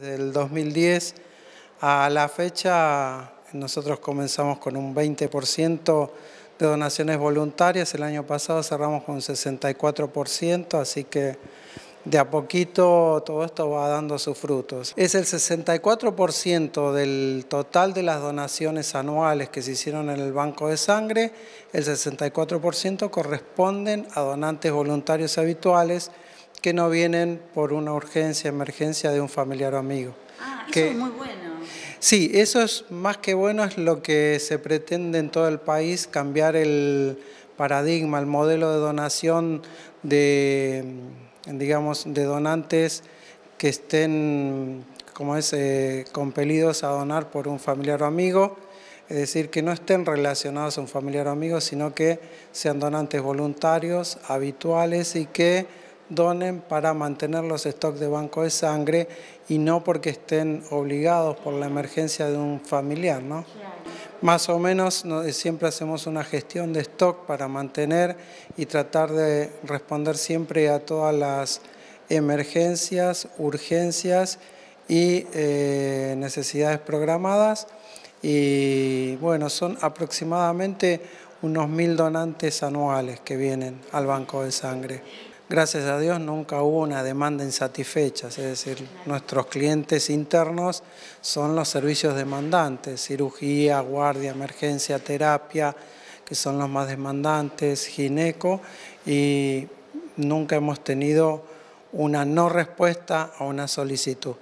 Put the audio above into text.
Desde el 2010 a la fecha nosotros comenzamos con un 20% de donaciones voluntarias, el año pasado cerramos con un 64%, así que de a poquito todo esto va dando sus frutos. Es el 64% del total de las donaciones anuales que se hicieron en el Banco de Sangre, el 64% corresponden a donantes voluntarios habituales, que no vienen por una urgencia, emergencia de un familiar o amigo. Ah, eso es muy bueno. Sí, eso es más que bueno, es lo que se pretende en todo el país, cambiar el paradigma, el modelo de donación de, digamos, de donantes que estén, como es, eh, compelidos a donar por un familiar o amigo, es decir, que no estén relacionados a un familiar o amigo, sino que sean donantes voluntarios, habituales y que donen para mantener los stocks de banco de sangre y no porque estén obligados por la emergencia de un familiar. ¿no? Más o menos siempre hacemos una gestión de stock para mantener y tratar de responder siempre a todas las emergencias, urgencias y eh, necesidades programadas. Y bueno, son aproximadamente unos mil donantes anuales que vienen al banco de sangre gracias a Dios nunca hubo una demanda insatisfecha, es decir, nuestros clientes internos son los servicios demandantes, cirugía, guardia, emergencia, terapia, que son los más demandantes, gineco, y nunca hemos tenido una no respuesta a una solicitud.